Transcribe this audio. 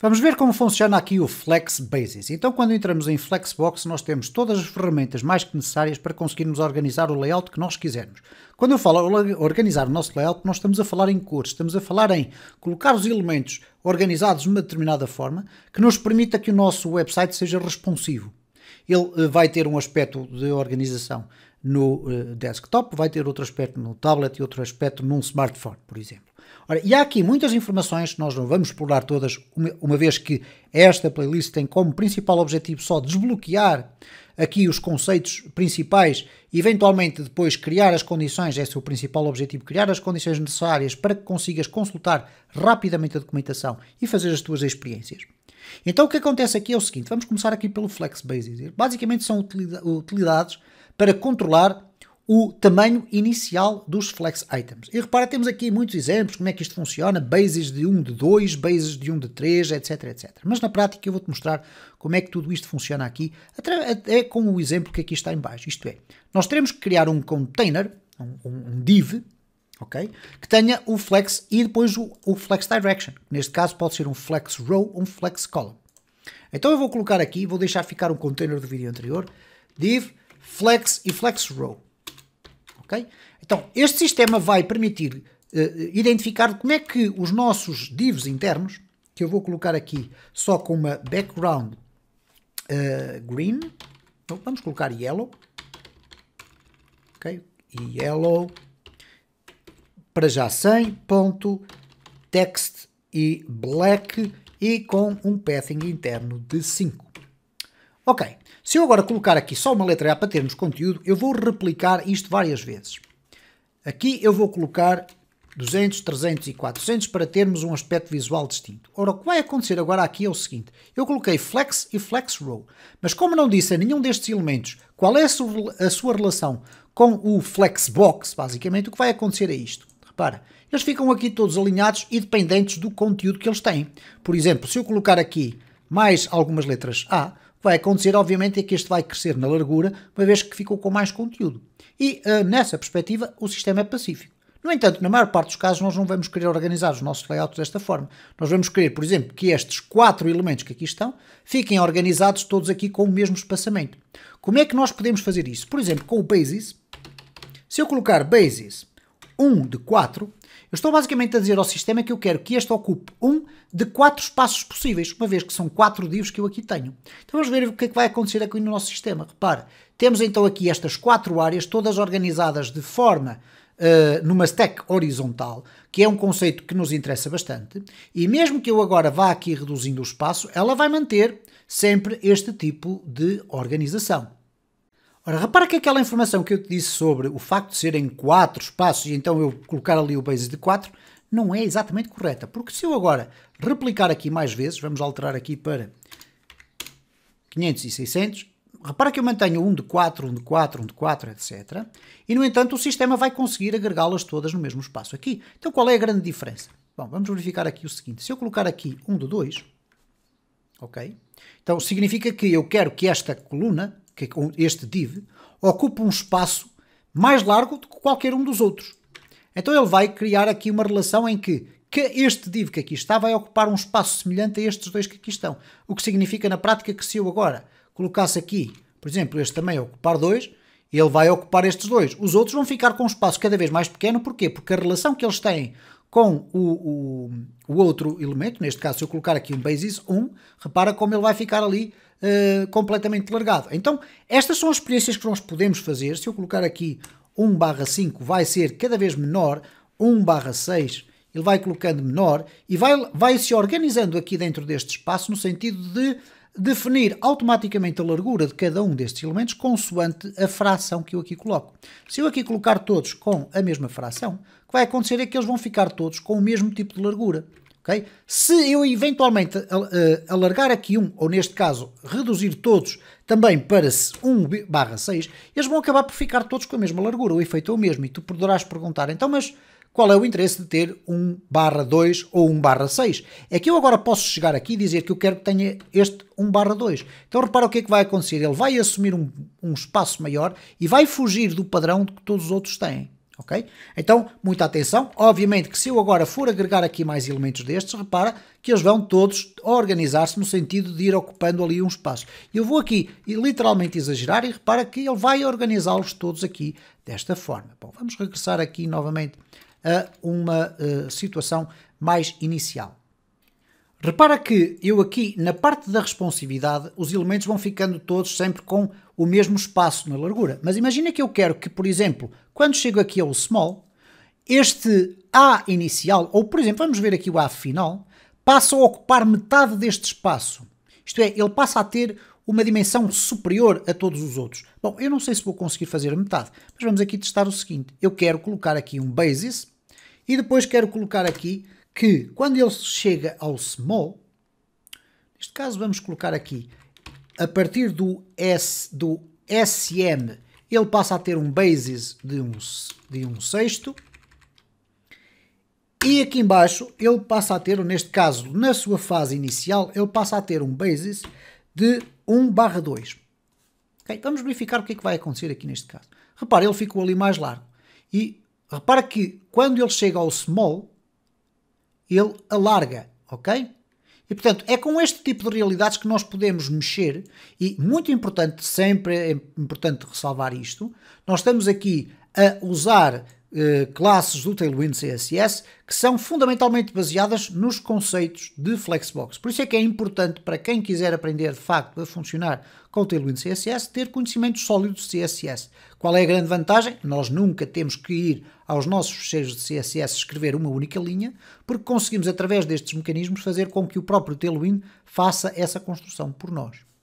Vamos ver como funciona aqui o Flex Basis. Então, quando entramos em Flexbox, nós temos todas as ferramentas mais que necessárias para conseguirmos organizar o layout que nós quisermos. Quando eu falo organizar o nosso layout, nós estamos a falar em cores, estamos a falar em colocar os elementos organizados de uma determinada forma que nos permita que o nosso website seja responsivo. Ele eh, vai ter um aspecto de organização no uh, desktop, vai ter outro aspecto no tablet e outro aspecto num smartphone, por exemplo. Ora, e há aqui muitas informações, que nós não vamos explorar todas, uma, uma vez que esta playlist tem como principal objetivo só desbloquear aqui os conceitos principais, eventualmente depois criar as condições, esse é o principal objetivo, criar as condições necessárias para que consigas consultar rapidamente a documentação e fazer as tuas experiências. Então o que acontece aqui é o seguinte, vamos começar aqui pelo Flex Basis. Basicamente são utilidades para controlar o tamanho inicial dos flex items. E repara, temos aqui muitos exemplos, como é que isto funciona, bases de 1 de 2, bases de 1 de 3, etc, etc. Mas na prática eu vou-te mostrar como é que tudo isto funciona aqui, até com o exemplo que aqui está em baixo. Isto é, nós teremos que criar um container, um, um div, ok? Que tenha o flex e depois o, o flex direction. Neste caso pode ser um flex row ou um flex column. Então eu vou colocar aqui, vou deixar ficar um container do vídeo anterior, div, flex e flex row. Então, este sistema vai permitir uh, identificar como é que os nossos divs internos, que eu vou colocar aqui só com uma background uh, green, então, vamos colocar yellow, ok? Yellow, para já sem, ponto, text e black e com um pathing interno de 5. Ok, se eu agora colocar aqui só uma letra A para termos conteúdo, eu vou replicar isto várias vezes. Aqui eu vou colocar 200, 300 e 400 para termos um aspecto visual distinto. Ora, o que vai acontecer agora aqui é o seguinte, eu coloquei flex e flex row, mas como não disse a nenhum destes elementos qual é a sua, relação com o flex box, basicamente, o que vai acontecer é isto. Repara, eles ficam aqui todos alinhados e dependentes do conteúdo que eles têm. Por exemplo, se eu colocar aqui mais algumas letras A, vai acontecer, obviamente, é que este vai crescer na largura, uma vez que ficou com mais conteúdo. E uh, nessa perspectiva, o sistema é pacífico. No entanto, na maior parte dos casos, nós não vamos querer organizar os nossos layouts desta forma. Nós vamos querer, por exemplo, que estes quatro elementos que aqui estão fiquem organizados todos aqui com o mesmo espaçamento. Como é que nós podemos fazer isso? Por exemplo, com o Basis, se eu colocar Basis 1 de 4, eu estou basicamente a dizer ao sistema que eu quero que este ocupe um de quatro espaços possíveis, uma vez que são quatro divs que eu aqui tenho. Então vamos ver o que é que vai acontecer aqui no nosso sistema. Repara, temos então aqui estas quatro áreas, todas organizadas de forma uh, numa stack horizontal, que é um conceito que nos interessa bastante. E mesmo que eu agora vá aqui reduzindo o espaço, ela vai manter sempre este tipo de organização. Ora, repara que aquela informação que eu te disse sobre o facto de serem quatro espaços e então eu colocar ali o base de 4 não é exatamente correta, porque se eu agora replicar aqui mais vezes, vamos alterar aqui para 500 e 600, repara que eu mantenho um de 4, um de 4, um de 4, etc. E, no entanto, o sistema vai conseguir agregá-las todas no mesmo espaço aqui. Então, qual é a grande diferença? Bom, vamos verificar aqui o seguinte. Se eu colocar aqui um de 2, ok? Então, significa que eu quero que esta coluna que é este div, ocupa um espaço mais largo do que qualquer um dos outros. Então ele vai criar aqui uma relação em que, que este div que aqui está vai ocupar um espaço semelhante a estes dois que aqui estão. O que significa na prática que se eu agora colocasse aqui, por exemplo, este também ocupar dois, ele vai ocupar estes dois. Os outros vão ficar com um espaço cada vez mais pequeno, porquê? Porque a relação que eles têm com o, o, o, outro elemento, neste caso se eu colocar aqui um basis 1, repara como ele vai ficar ali uh, completamente largado. Então, estas são as experiências que nós podemos fazer. Se eu colocar aqui 1 barra 5, vai ser cada vez menor, 1 barra 6 ele vai colocando menor e vai, vai se organizando aqui dentro deste espaço no sentido de definir automaticamente a largura de cada um destes elementos consoante a fração que eu aqui coloco. Se eu aqui colocar todos com a mesma fração, o que vai acontecer é que eles vão ficar todos com o mesmo tipo de largura. Okay? Se eu eventualmente eh, eh, alargar aqui um, ou neste caso reduzir todos também para 1 barra 6, eles vão acabar por ficar todos com a mesma largura, o efeito é o mesmo. E tu poderás perguntar, então, mas qual é o interesse de ter 1 barra 2 ou 1 barra 6? É que eu agora posso chegar aqui e dizer que eu quero que tenha este 1 barra 2. Então repara o que é que vai acontecer, ele vai assumir um, um espaço maior e vai fugir do padrão que todos os outros têm ok? Então, muita atenção. Obviamente que se eu agora for agregar aqui mais elementos destes, repara que eles vão todos organizar-se no sentido de ir ocupando ali um espaço. Eu vou aqui e literalmente exagerar e repara que ele vai organizá-los todos aqui desta forma. Bom, vamos regressar aqui novamente a uma uh, situação mais inicial. Repara que eu aqui, na parte da responsividade, os elementos vão ficando todos sempre com o mesmo espaço na largura. Mas imagina que eu quero que, por exemplo, quando chego aqui ao small, este A inicial, ou por exemplo, vamos ver aqui o A final, passa a ocupar metade deste espaço. Isto é, ele passa a ter uma dimensão superior a todos os outros. Bom, eu não sei se vou conseguir fazer a metade, mas vamos aqui testar o seguinte. Eu quero colocar aqui um basis e depois quero colocar aqui que quando ele chega ao small, neste caso vamos colocar aqui, a partir do, S, do SM, ele passa a ter um basis de um, de um sexto, e aqui embaixo ele passa a ter, neste caso, na sua fase inicial, ele passa a ter um basis de 1 barra 2. Okay? Vamos verificar o que é que vai acontecer aqui neste caso. Repara, ele ficou ali mais largo. E repara que quando ele chega ao small, ele alarga, ok? E portanto, é com este tipo de realidades que nós podemos mexer, e muito importante, sempre é importante ressalvar isto, nós estamos aqui a usar eh, classes do Tailwind CSS que são fundamentalmente baseadas nos conceitos de Flexbox. Por isso é que é importante para quem quiser aprender de facto a funcionar com o Tailwind CSS ter conhecimentos sólidos de CSS. Qual é a grande vantagem? Nós nunca temos que ir aos nossos fecheiros de CSS escrever uma única linha, porque conseguimos através destes mecanismos fazer com que o próprio Tailwind faça essa construção por nós.